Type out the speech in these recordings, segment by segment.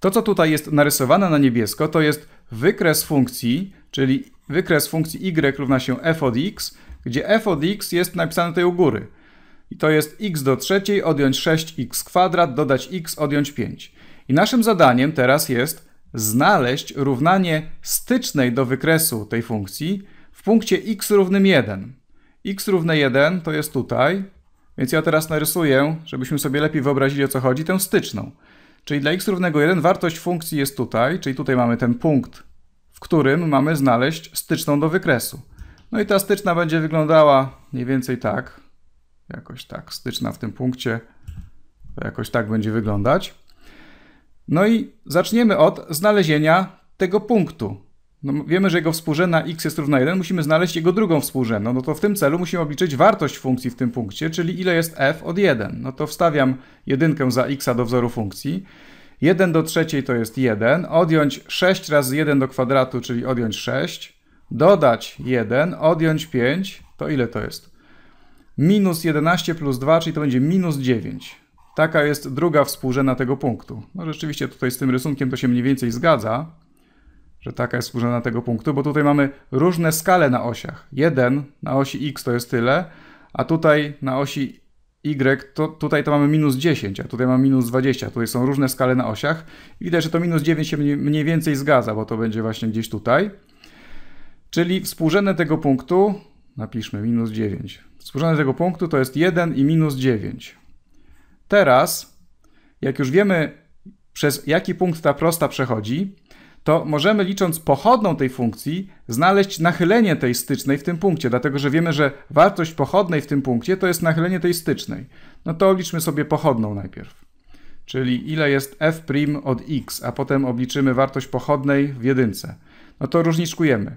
To, co tutaj jest narysowane na niebiesko, to jest wykres funkcji, czyli wykres funkcji y równa się f od x, gdzie f od x jest napisane tutaj u góry. I to jest x do trzeciej, odjąć 6x kwadrat, dodać x, odjąć 5. I naszym zadaniem teraz jest znaleźć równanie stycznej do wykresu tej funkcji w punkcie x równym 1. x równe 1 to jest tutaj, więc ja teraz narysuję, żebyśmy sobie lepiej wyobrazili o co chodzi, tę styczną. Czyli dla x równego 1 wartość funkcji jest tutaj, czyli tutaj mamy ten punkt, w którym mamy znaleźć styczną do wykresu. No i ta styczna będzie wyglądała mniej więcej tak, jakoś tak, styczna w tym punkcie, to jakoś tak będzie wyglądać. No i zaczniemy od znalezienia tego punktu. No, wiemy, że jego współrzędna x jest równa 1, musimy znaleźć jego drugą współrzędną. No, no to w tym celu musimy obliczyć wartość funkcji w tym punkcie, czyli ile jest f od 1. No to wstawiam jedynkę za x do wzoru funkcji. 1 do trzeciej to jest 1, odjąć 6 razy 1 do kwadratu, czyli odjąć 6, dodać 1, odjąć 5, to ile to jest? Minus 11 plus 2, czyli to będzie minus 9. Taka jest druga współrzędna tego punktu. No rzeczywiście tutaj z tym rysunkiem to się mniej więcej zgadza że taka jest współrzędna tego punktu, bo tutaj mamy różne skale na osiach. 1 na osi x to jest tyle, a tutaj na osi y to tutaj to mamy minus 10, a tutaj mamy minus 20. Tutaj są różne skale na osiach. Widać, że to minus 9 się mniej więcej zgadza, bo to będzie właśnie gdzieś tutaj. Czyli współrzędne tego punktu, napiszmy minus 9. Współrzędne tego punktu to jest 1 i minus 9. Teraz, jak już wiemy przez jaki punkt ta prosta przechodzi, to możemy licząc pochodną tej funkcji znaleźć nachylenie tej stycznej w tym punkcie, dlatego że wiemy, że wartość pochodnej w tym punkcie to jest nachylenie tej stycznej. No to liczmy sobie pochodną najpierw. Czyli ile jest f' od x, a potem obliczymy wartość pochodnej w jedynce. No to różniczkujemy.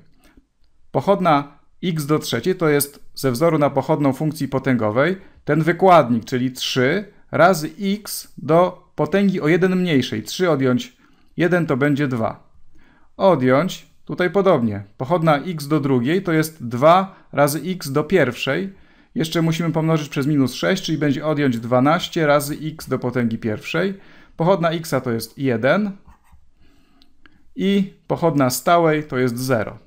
Pochodna x do trzeciej to jest ze wzoru na pochodną funkcji potęgowej ten wykładnik, czyli 3 razy x do potęgi o 1 mniejszej. 3 odjąć 1 to będzie 2 odjąć, tutaj podobnie, pochodna x do drugiej to jest 2 razy x do pierwszej, jeszcze musimy pomnożyć przez minus 6, czyli będzie odjąć 12 razy x do potęgi pierwszej, pochodna x to jest 1 i pochodna stałej to jest 0.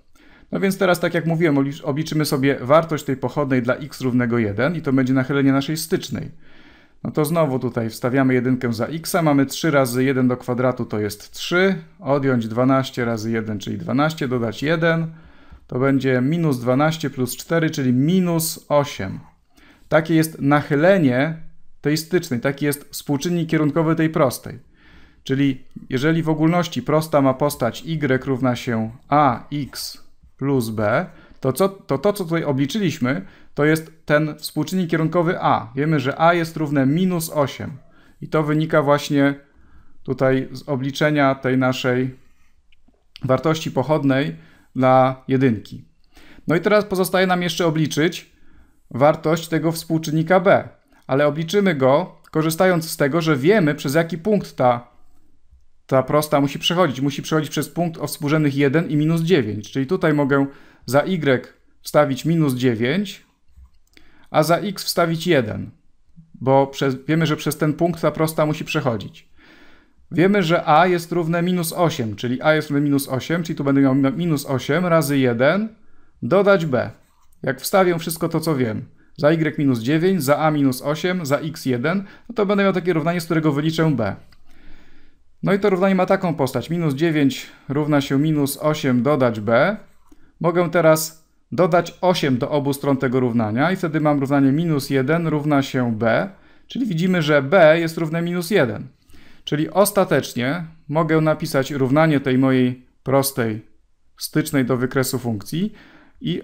No więc teraz, tak jak mówiłem, obliczymy sobie wartość tej pochodnej dla x równego 1 i to będzie nachylenie naszej stycznej. No to znowu tutaj wstawiamy jedynkę za x, mamy 3 razy 1 do kwadratu to jest 3, odjąć 12 razy 1, czyli 12, dodać 1, to będzie minus 12 plus 4, czyli minus 8. Takie jest nachylenie tej stycznej, taki jest współczynnik kierunkowy tej prostej. Czyli jeżeli w ogólności prosta ma postać y równa się ax plus b, to, co, to to, co tutaj obliczyliśmy, to jest ten współczynnik kierunkowy A. Wiemy, że A jest równe minus 8. I to wynika właśnie tutaj z obliczenia tej naszej wartości pochodnej dla jedynki. No i teraz pozostaje nam jeszcze obliczyć wartość tego współczynnika B. Ale obliczymy go korzystając z tego, że wiemy przez jaki punkt ta, ta prosta musi przechodzić. Musi przechodzić przez punkt o współrzędnych 1 i minus 9. Czyli tutaj mogę za y wstawić minus 9, a za x wstawić 1, bo przez, wiemy, że przez ten punkt ta prosta musi przechodzić. Wiemy, że a jest równe minus 8, czyli a jest równe minus 8, czyli tu będę miał minus 8 razy 1, dodać b. Jak wstawię wszystko to, co wiem, za y minus 9, za a minus 8, za x1, no to będę miał takie równanie, z którego wyliczę b. No i to równanie ma taką postać. Minus 9 równa się minus 8 dodać b, Mogę teraz dodać 8 do obu stron tego równania i wtedy mam równanie minus 1 równa się b, czyli widzimy, że b jest równe minus 1. Czyli ostatecznie mogę napisać równanie tej mojej prostej stycznej do wykresu funkcji i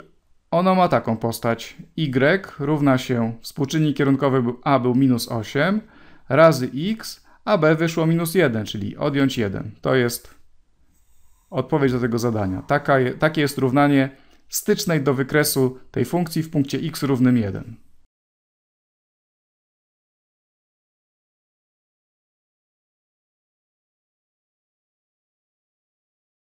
ono ma taką postać. y równa się, współczynnik kierunkowy a był minus 8 razy x, a b wyszło minus 1, czyli odjąć 1. To jest odpowiedź do tego zadania. Taka, takie jest równanie stycznej do wykresu tej funkcji w punkcie x równym 1.